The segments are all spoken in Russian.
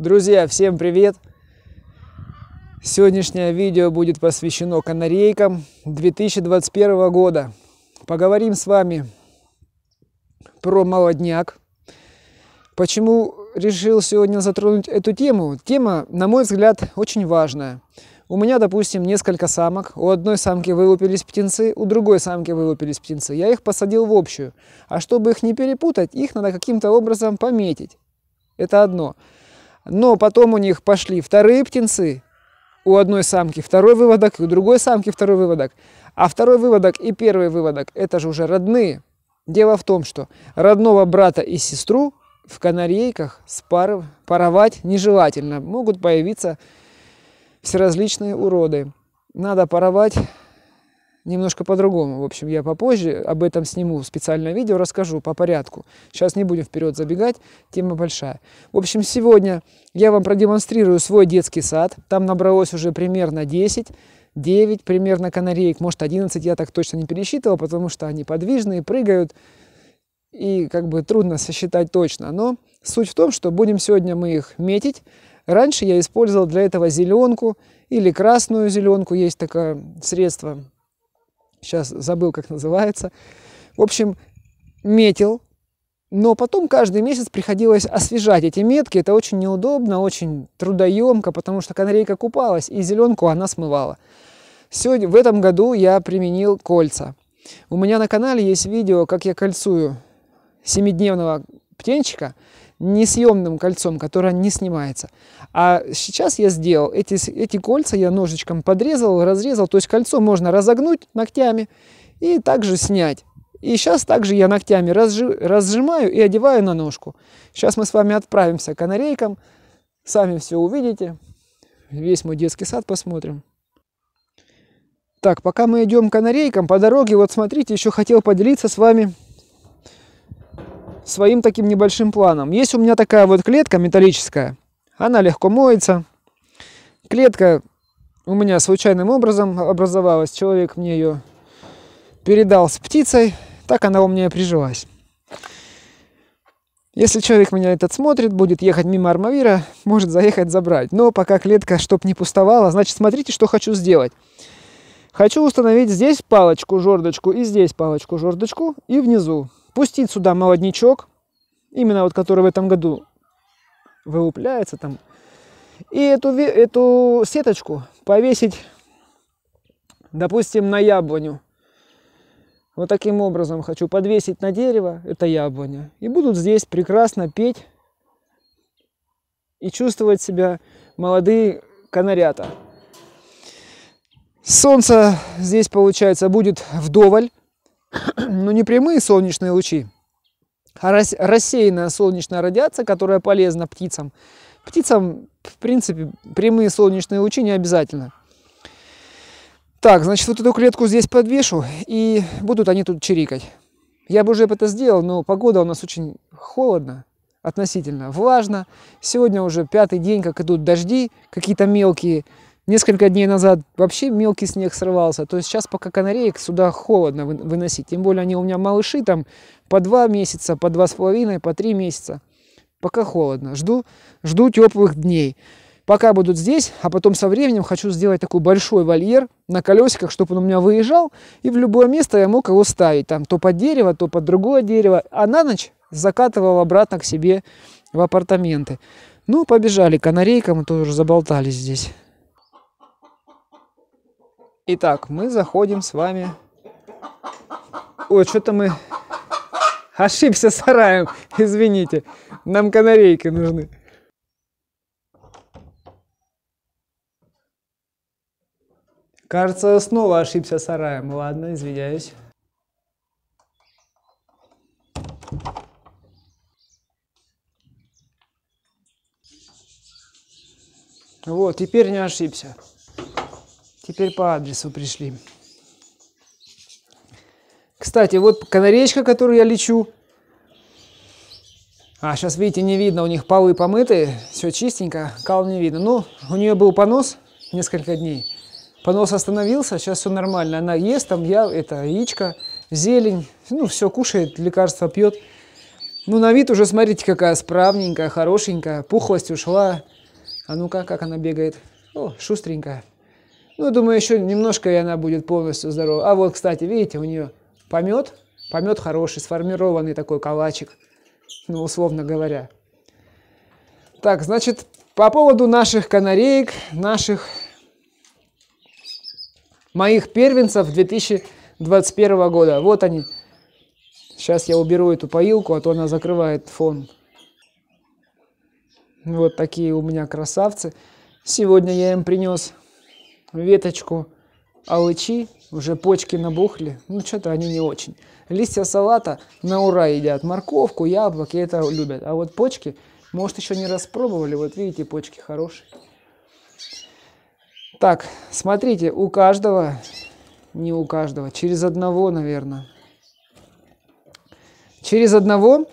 Друзья, всем привет! Сегодняшнее видео будет посвящено канарейкам 2021 года. Поговорим с вами про молодняк. Почему решил сегодня затронуть эту тему? Тема, на мой взгляд, очень важная. У меня, допустим, несколько самок. У одной самки вылупились птенцы, у другой самки вылупились птенцы. Я их посадил в общую. А чтобы их не перепутать, их надо каким-то образом пометить. Это одно. Но потом у них пошли вторые птенцы, у одной самки второй выводок, у другой самки второй выводок. А второй выводок и первый выводок – это же уже родные. Дело в том, что родного брата и сестру в канарейках спаров, паровать нежелательно. Могут появиться всеразличные уроды. Надо паровать немножко по-другому. В общем, я попозже об этом сниму специальное видео, расскажу по порядку. Сейчас не будем вперед забегать, тема большая. В общем, сегодня я вам продемонстрирую свой детский сад. Там набралось уже примерно 10 9 примерно канареек, может 11, я так точно не пересчитывал, потому что они подвижные, прыгают, и как бы трудно сосчитать точно. Но суть в том, что будем сегодня мы их метить. Раньше я использовал для этого зеленку или красную зеленку, есть такое средство, Сейчас забыл, как называется. В общем, метил, но потом каждый месяц приходилось освежать эти метки. Это очень неудобно, очень трудоемко, потому что канарейка купалась, и зеленку она смывала. Сегодня, в этом году я применил кольца. У меня на канале есть видео, как я кольцую семидневного птенчика несъемным кольцом, которое не снимается. А сейчас я сделал эти, эти кольца, я ножичком подрезал, разрезал, то есть кольцо можно разогнуть ногтями и также снять. И сейчас также я ногтями разжи, разжимаю и одеваю на ножку. Сейчас мы с вами отправимся к канарейкам, сами все увидите, весь мой детский сад посмотрим. Так, пока мы идем к канарейкам, по дороге, вот смотрите, еще хотел поделиться с вами своим таким небольшим планом. Есть у меня такая вот клетка металлическая. Она легко моется. Клетка у меня случайным образом образовалась. Человек мне ее передал с птицей. Так она у меня и прижилась. Если человек меня этот смотрит, будет ехать мимо Армавира, может заехать забрать. Но пока клетка, чтоб не пустовала, значит, смотрите, что хочу сделать. Хочу установить здесь палочку жордочку и здесь палочку жордочку и внизу пустить сюда молодничок, именно вот который в этом году вылупляется там, и эту, эту сеточку повесить, допустим, на яблоню. Вот таким образом хочу подвесить на дерево, это яблоня. И будут здесь прекрасно петь и чувствовать себя молодые канарята. Солнце здесь, получается, будет вдоволь. ну, не прямые солнечные лучи, а рассеянная солнечная радиация, которая полезна птицам. Птицам, в принципе, прямые солнечные лучи не обязательно. Так, значит, вот эту клетку здесь подвешу, и будут они тут чирикать. Я бы уже это сделал, но погода у нас очень холодно, относительно влажно. Сегодня уже пятый день, как идут дожди, какие-то мелкие Несколько дней назад вообще мелкий снег срывался, то есть сейчас пока канареек сюда холодно выносить. Тем более они у меня малыши там по два месяца, по два с половиной, по три месяца. Пока холодно. Жду, жду теплых дней. Пока будут здесь, а потом со временем хочу сделать такой большой вольер на колесиках, чтобы он у меня выезжал, и в любое место я мог его ставить, там, то под дерево, то под другое дерево, а на ночь закатывал обратно к себе в апартаменты. Ну, побежали канарейкам, мы тоже заболтались здесь. Итак, мы заходим с вами... Ой, что-то мы... Ошибся сараем, извините. Нам канарейки нужны. Кажется, снова ошибся сараем. Ладно, извиняюсь. Вот, теперь не ошибся. Теперь по адресу пришли. Кстати, вот канаречка, которую я лечу. А, сейчас, видите, не видно, у них полы помыты, все чистенько, кал не видно. Ну, у нее был понос несколько дней. Понос остановился, сейчас все нормально. Она ест, там я, это яичко, зелень, ну, все кушает, лекарства пьет. Ну, на вид уже, смотрите, какая справненькая, хорошенькая, пухлость ушла. А ну-ка, как она бегает. О, шустренькая. Ну, думаю, еще немножко, и она будет полностью здорова. А вот, кстати, видите, у нее помет, помет хороший, сформированный такой калачик, ну, условно говоря. Так, значит, по поводу наших канареек, наших моих первенцев 2021 года. Вот они. Сейчас я уберу эту поилку, а то она закрывает фон. Вот такие у меня красавцы. Сегодня я им принес веточку алычи, уже почки набухли, ну что-то они не очень. Листья салата на ура едят, морковку, яблоки это любят. А вот почки, может, еще не распробовали, вот видите, почки хорошие. Так, смотрите, у каждого, не у каждого, через одного, наверное, через одного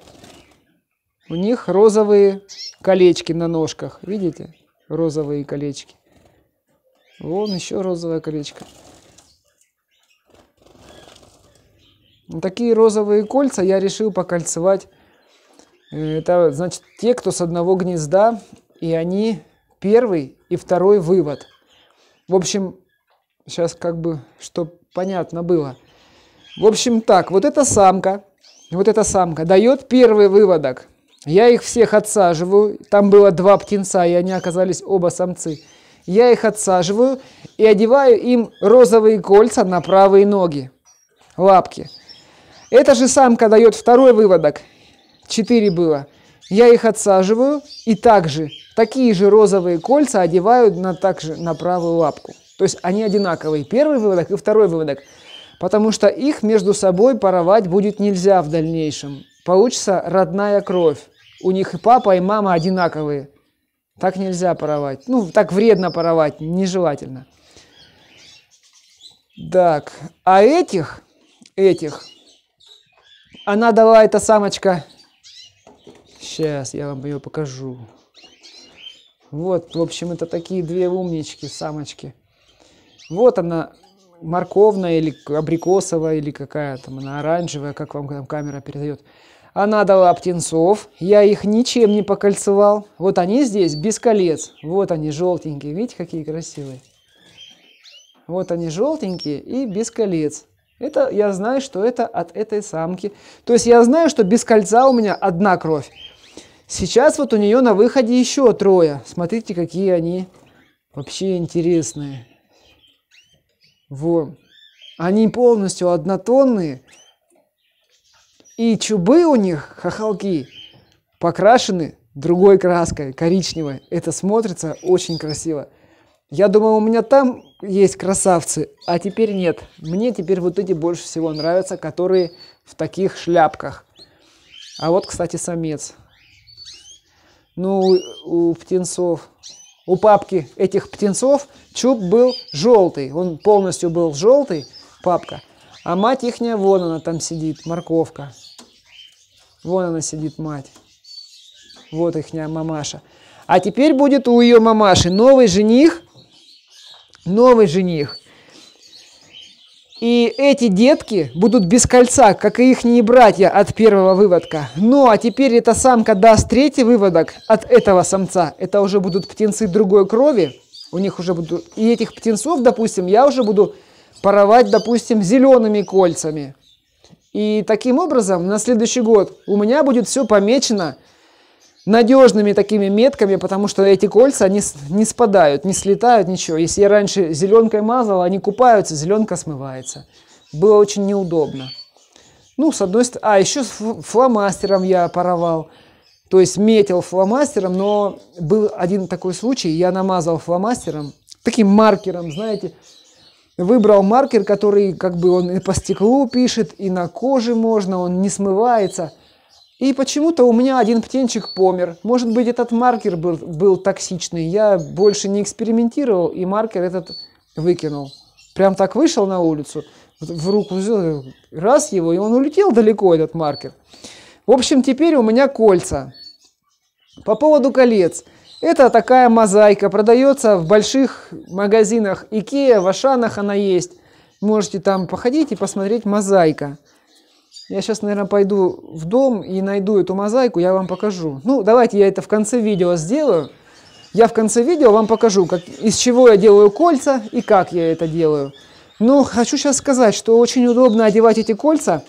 у них розовые колечки на ножках, видите, розовые колечки. Вон еще розовая колечко. Такие розовые кольца я решил покольцевать. Э, это значит те, кто с одного гнезда, и они первый и второй вывод. В общем, сейчас как бы, что понятно было. В общем так, вот эта самка, вот эта самка дает первый выводок. Я их всех отсаживаю. Там было два птенца, и они оказались оба самцы я их отсаживаю и одеваю им розовые кольца на правые ноги, лапки. Эта же самка дает второй выводок. Четыре было. Я их отсаживаю и также такие же розовые кольца одеваю на, также на правую лапку. То есть они одинаковые. Первый выводок и второй выводок. Потому что их между собой паровать будет нельзя в дальнейшем. Получится родная кровь. У них и папа, и мама одинаковые. Так нельзя паровать. Ну, так вредно паровать, нежелательно. Так, а этих, этих, она дала эта самочка. Сейчас я вам ее покажу. Вот, в общем, это такие две умнички, самочки. Вот она, морковная или абрикосовая, или какая там, она оранжевая, как вам там камера передает. Она дала птенцов, я их ничем не покольцевал. Вот они здесь, без колец. Вот они желтенькие, видите, какие красивые. Вот они желтенькие и без колец. Это я знаю, что это от этой самки. То есть я знаю, что без кольца у меня одна кровь. Сейчас вот у нее на выходе еще трое. Смотрите, какие они вообще интересные. Вот. Они полностью однотонные. И чубы у них, хохолки, покрашены другой краской, коричневой. Это смотрится очень красиво. Я думаю, у меня там есть красавцы, а теперь нет. Мне теперь вот эти больше всего нравятся, которые в таких шляпках. А вот, кстати, самец. Ну, у птенцов, у папки этих птенцов чуб был желтый. Он полностью был желтый, папка. А мать ихняя, вон она там сидит, морковка. Вон она сидит, мать. Вот ихня мамаша. А теперь будет у ее мамаши новый жених, новый жених. И эти детки будут без кольца, как и их братья от первого выводка. Ну, а теперь эта самка даст третий выводок от этого самца. Это уже будут птенцы другой крови. У них уже будут... И этих птенцов, допустим, я уже буду паровать, допустим, зелеными кольцами. И таким образом на следующий год у меня будет все помечено надежными такими метками, потому что эти кольца они не спадают, не слетают, ничего. Если я раньше зеленкой мазал, они купаются, зеленка смывается. Было очень неудобно. Ну, с одной стороны... А, еще с фломастером я паровал. То есть метил фломастером, но был один такой случай, я намазал фломастером, таким маркером, знаете, выбрал маркер, который как бы он и по стеклу пишет, и на коже можно, он не смывается. И почему-то у меня один птенчик помер. Может быть, этот маркер был, был токсичный. Я больше не экспериментировал, и маркер этот выкинул. Прям так вышел на улицу, в руку взял, раз его, и он улетел далеко, этот маркер. В общем, теперь у меня кольца. По поводу колец – это такая мозаика, продается в больших магазинах Икея, в Ашанах она есть. Можете там походить и посмотреть мозаика. Я сейчас, наверное, пойду в дом и найду эту мозаику, я вам покажу. Ну, давайте я это в конце видео сделаю. Я в конце видео вам покажу, как, из чего я делаю кольца и как я это делаю. Но хочу сейчас сказать, что очень удобно одевать эти кольца,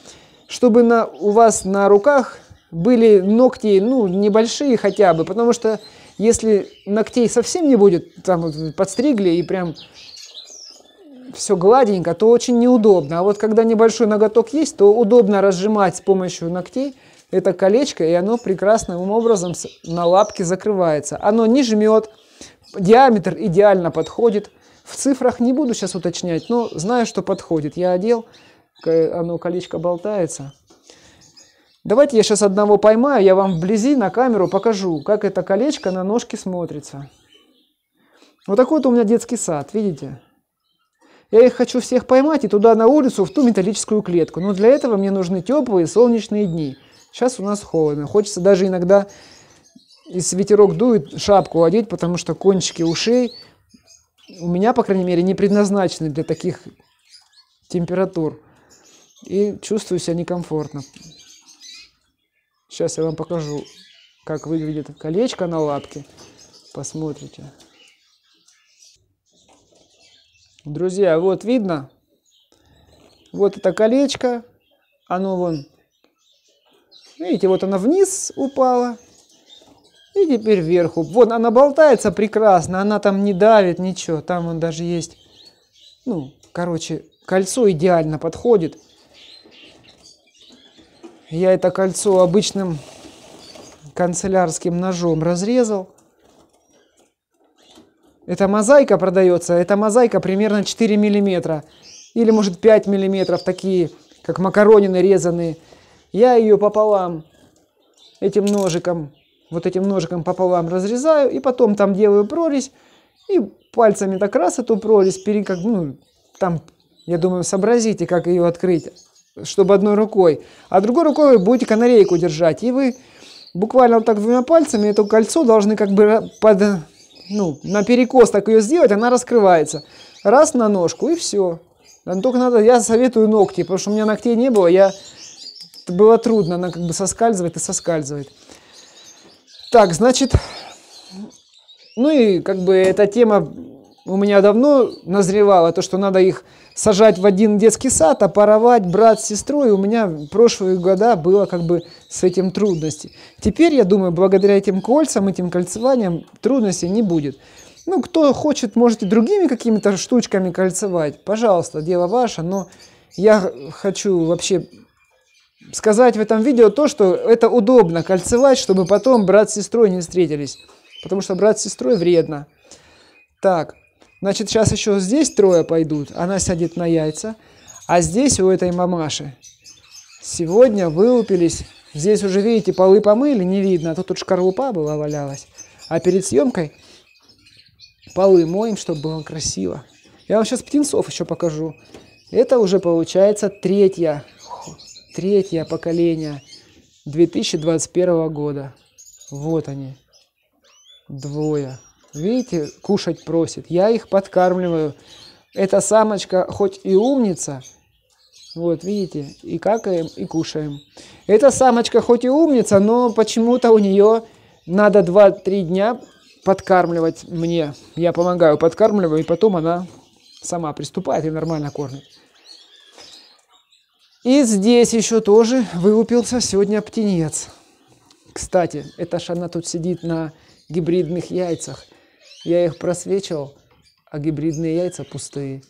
чтобы на, у вас на руках были ногти, ну, небольшие хотя бы, потому что если ногтей совсем не будет, там вот подстригли и прям все гладенько, то очень неудобно. А вот когда небольшой ноготок есть, то удобно разжимать с помощью ногтей это колечко, и оно прекрасным образом на лапке закрывается. Оно не жмет, диаметр идеально подходит. В цифрах не буду сейчас уточнять, но знаю, что подходит. Я одел, оно колечко болтается. Давайте я сейчас одного поймаю, я вам вблизи на камеру покажу, как это колечко на ножке смотрится. Вот такой вот у меня детский сад, видите? Я их хочу всех поймать и туда на улицу, в ту металлическую клетку. Но для этого мне нужны теплые солнечные дни. Сейчас у нас холодно. Хочется даже иногда, если ветерок дует, шапку одеть, потому что кончики ушей у меня, по крайней мере, не предназначены для таких температур. И чувствую себя некомфортно. Сейчас я вам покажу, как выглядит колечко на лапке. Посмотрите. Друзья, вот видно. Вот это колечко. Оно вон. Видите, вот оно вниз упала И теперь вверху. Вот она болтается прекрасно. Она там не давит, ничего. Там он даже есть. Ну, короче, кольцо идеально подходит я это кольцо обычным канцелярским ножом разрезал. Эта мозаика продается, эта мозаика примерно 4 миллиметра или может 5 миллиметров, такие как макаронины резанные. Я ее пополам этим ножиком, вот этим ножиком пополам разрезаю и потом там делаю прорезь и пальцами так раз эту прорезь, пере, ну, там, я думаю, сообразите, как ее открыть чтобы одной рукой, а другой рукой вы будете канарейку держать, и вы буквально вот так двумя пальцами это кольцо должны как бы под, ну, на перекос так ее сделать, она раскрывается. Раз на ножку и все. Ну, только надо, я советую ногти, потому что у меня ногтей не было, я, это было трудно, она как бы соскальзывает и соскальзывает. Так, значит, ну и как бы эта тема у меня давно назревало то, что надо их сажать в один детский сад, а паровать брат с сестрой. У меня в прошлые года было как бы с этим трудности. Теперь, я думаю, благодаря этим кольцам, этим кольцеваниям трудностей не будет. Ну, кто хочет, можете другими какими-то штучками кольцевать. Пожалуйста, дело ваше, но я хочу вообще сказать в этом видео то, что это удобно кольцевать, чтобы потом брат с сестрой не встретились. Потому что брат с сестрой вредно. Так. Значит, сейчас еще здесь трое пойдут, она сядет на яйца, а здесь у этой мамаши. Сегодня вылупились, здесь уже, видите, полы помыли, не видно, а тут тут шкарлупа была валялась. А перед съемкой полы моем, чтобы было красиво. Я вам сейчас птенцов еще покажу. Это уже получается третье, третье поколение 2021 года. Вот они, двое. Видите, кушать просит. Я их подкармливаю. Эта самочка хоть и умница, вот, видите, и какаем, и кушаем. Эта самочка хоть и умница, но почему-то у нее надо 2-3 дня подкармливать мне. Я помогаю, подкармливаю, и потом она сама приступает и нормально кормит. И здесь еще тоже вылупился сегодня птенец. Кстати, это ж она тут сидит на гибридных яйцах – я их просвечивал, а гибридные яйца пустые.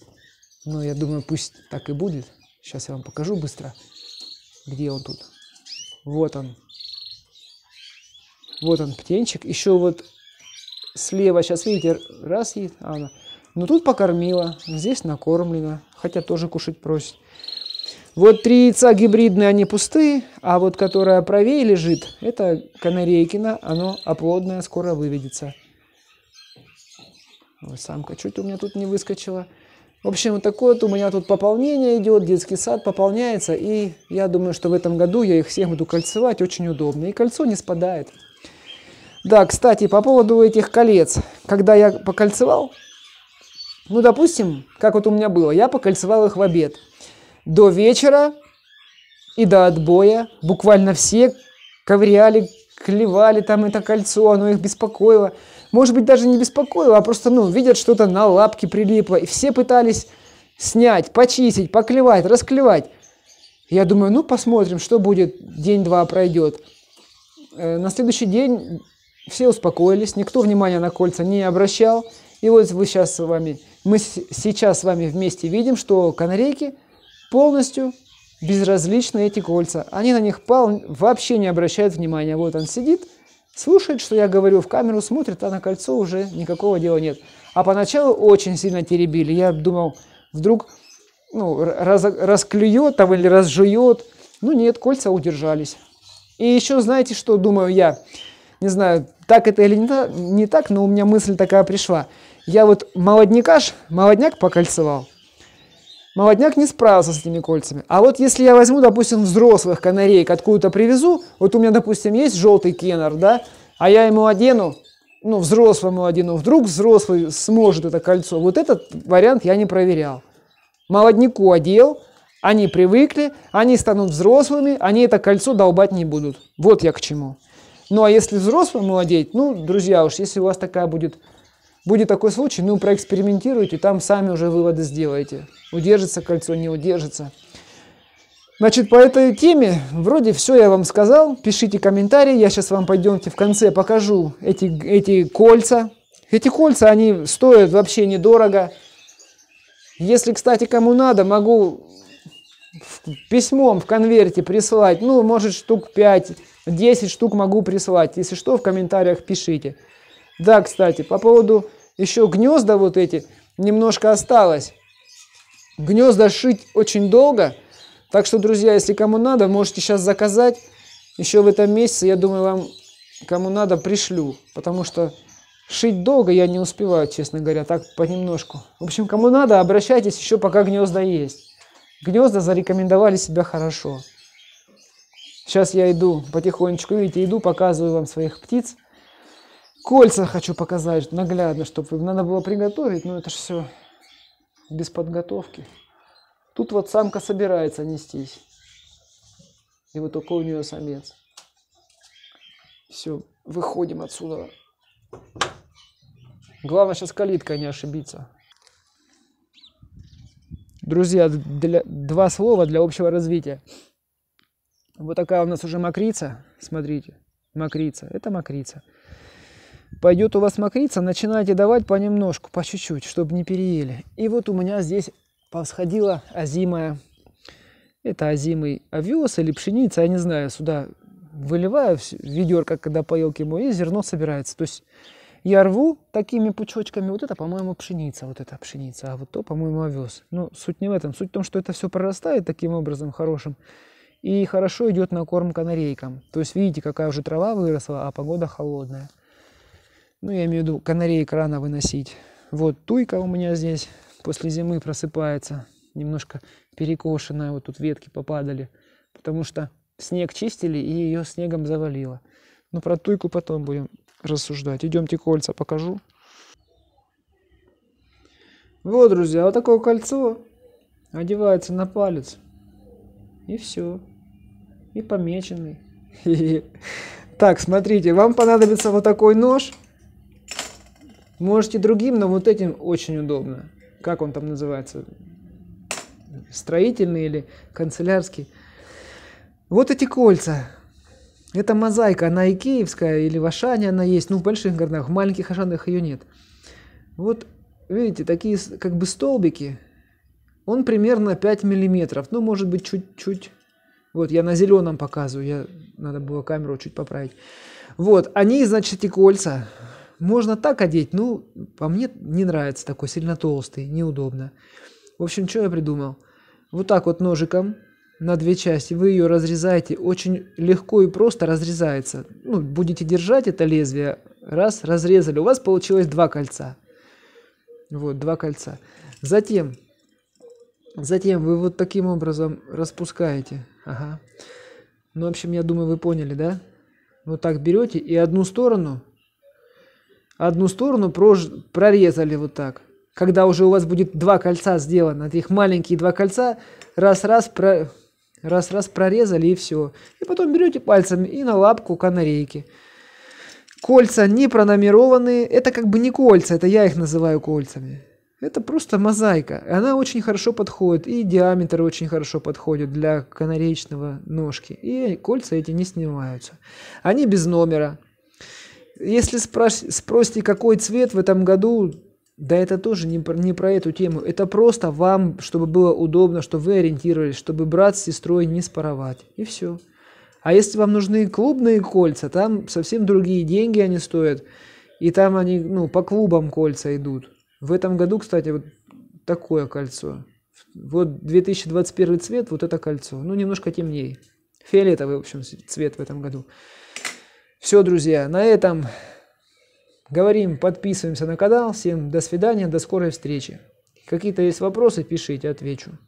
Ну, я думаю, пусть так и будет. Сейчас я вам покажу быстро, где он тут. Вот он. Вот он, птенчик. Еще вот слева, сейчас видите, раз едет, а она. Но ну, тут покормила, здесь накормлена, хотя тоже кушать просит. Вот три яйца гибридные, они пустые, а вот которая правее лежит, это канарейкина, оно оплодное, скоро выведется. Самка чуть у меня тут не выскочила. В общем, вот такое вот у меня тут пополнение идет, детский сад пополняется, и я думаю, что в этом году я их всех буду кольцевать, очень удобно, и кольцо не спадает. Да, кстати, по поводу этих колец, когда я покольцевал, ну, допустим, как вот у меня было, я покольцевал их в обед. До вечера и до отбоя буквально все ковыряли, клевали там это кольцо, оно их беспокоило может быть, даже не беспокоило, а просто, ну, видят, что-то на лапке прилипло, и все пытались снять, почистить, поклевать, расклевать. Я думаю, ну, посмотрим, что будет, день-два пройдет. Э, на следующий день все успокоились, никто внимания на кольца не обращал. И вот вы сейчас с вами, мы сейчас с вами вместе видим, что канарейки полностью безразличны эти кольца. Они на них пал, вообще не обращают внимания. Вот он сидит – Слушает, что я говорю, в камеру смотрит, а на кольцо уже никакого дела нет. А поначалу очень сильно теребили. Я думал, вдруг ну, раз, расклюет там или разжует. Ну нет, кольца удержались. И еще знаете, что думаю я? Не знаю, так это или не, не так, но у меня мысль такая пришла. Я вот молоднякаш, молодняк покольцевал – молодняк не справился с этими кольцами. А вот если я возьму, допустим, взрослых канареек, откуда-то привезу, вот у меня, допустим, есть желтый кеннер, да, а я ему одену, ну, взрослому одену, вдруг взрослый сможет это кольцо. Вот этот вариант я не проверял. Молодняку одел, они привыкли, они станут взрослыми, они это кольцо долбать не будут. Вот я к чему. Ну, а если взрослому одеть, ну, друзья уж, если у вас такая будет Будет такой случай, ну проэкспериментируйте, там сами уже выводы сделаете. Удержится кольцо, не удержится. Значит, по этой теме вроде все я вам сказал. Пишите комментарии, я сейчас вам пойдемте в конце покажу эти, эти кольца. Эти кольца, они стоят вообще недорого. Если, кстати, кому надо, могу письмом в конверте прислать. Ну, может, штук 5, 10 штук могу прислать. Если что, в комментариях пишите. Да, кстати, по поводу еще гнезда вот эти немножко осталось. Гнезда шить очень долго. Так что, друзья, если кому надо, можете сейчас заказать. Еще в этом месяце, я думаю, вам кому надо, пришлю. Потому что шить долго я не успеваю, честно говоря, так понемножку. В общем, кому надо, обращайтесь еще пока гнезда есть. Гнезда зарекомендовали себя хорошо. Сейчас я иду потихонечку, видите, иду, показываю вам своих птиц. Кольца хочу показать наглядно, чтобы надо было приготовить, но это же все без подготовки. Тут вот самка собирается нестись. И вот такой у нее самец. Все, выходим отсюда. Главное сейчас калитка не ошибиться. Друзья, для, два слова для общего развития. Вот такая у нас уже мокрица. Смотрите, мокрица. Это мокрица пойдет у вас мокрица, начинайте давать понемножку, по чуть-чуть, чтобы не переели. И вот у меня здесь повсходила озимая, это озимый овес или пшеница, я не знаю, сюда выливаю в ведерко, когда поелки мою, и зерно собирается. То есть я рву такими пучочками, вот это, по-моему, пшеница, вот это пшеница, а вот то, по-моему, овес. Но ну, суть не в этом, суть в том, что это все прорастает таким образом хорошим, и хорошо идет на корм канарейкам. То есть видите, какая уже трава выросла, а погода холодная. Ну, я имею в виду канарейка рано выносить. Вот туйка у меня здесь после зимы просыпается, немножко перекошенная, вот тут ветки попадали, потому что снег чистили и ее снегом завалило. Но ну, про туйку потом будем рассуждать. Идемте кольца покажу. Вот, друзья, вот такое кольцо одевается на палец. И все. И помеченный. Так, смотрите, вам понадобится вот такой нож. Можете другим, но вот этим очень удобно. Как он там называется? Строительный или канцелярский? Вот эти кольца. Это мозаика, она и киевская, или в Ашане она есть, ну в больших городах, в маленьких Ашанах ее нет. Вот, видите, такие как бы столбики, он примерно 5 миллиметров, ну может быть чуть-чуть, вот я на зеленом показываю, я, надо было камеру чуть поправить. Вот, они, значит, эти кольца, можно так одеть, ну, по мне не нравится такой, сильно толстый, неудобно. В общем, что я придумал? Вот так вот ножиком на две части вы ее разрезаете, очень легко и просто разрезается. Ну, будете держать это лезвие, раз, разрезали, у вас получилось два кольца. Вот, два кольца. Затем, затем вы вот таким образом распускаете. Ага. Ну, в общем, я думаю, вы поняли, да? Вот так берете и одну сторону одну сторону прож... прорезали вот так. Когда уже у вас будет два кольца сделано, их маленькие два кольца, раз-раз про... раз-раз прорезали и все. И потом берете пальцами и на лапку канарейки. Кольца не пронумерованные, это как бы не кольца, это я их называю кольцами. Это просто мозаика. Она очень хорошо подходит, и диаметр очень хорошо подходит для канареечного ножки. И кольца эти не снимаются. Они без номера. Если спро- спросите, какой цвет в этом году, да это тоже не про, не про эту тему. Это просто вам, чтобы было удобно, чтобы вы ориентировались, чтобы брат с сестрой не споровать. И все. А если вам нужны клубные кольца, там совсем другие деньги они стоят. И там они, ну, по клубам кольца идут. В этом году, кстати, вот такое кольцо. Вот 2021 цвет, вот это кольцо. Ну, немножко темнее. Фиолетовый, в общем, цвет в этом году. Все, друзья, на этом говорим, подписываемся на канал. Всем до свидания, до скорой встречи. Какие-то есть вопросы, пишите, отвечу.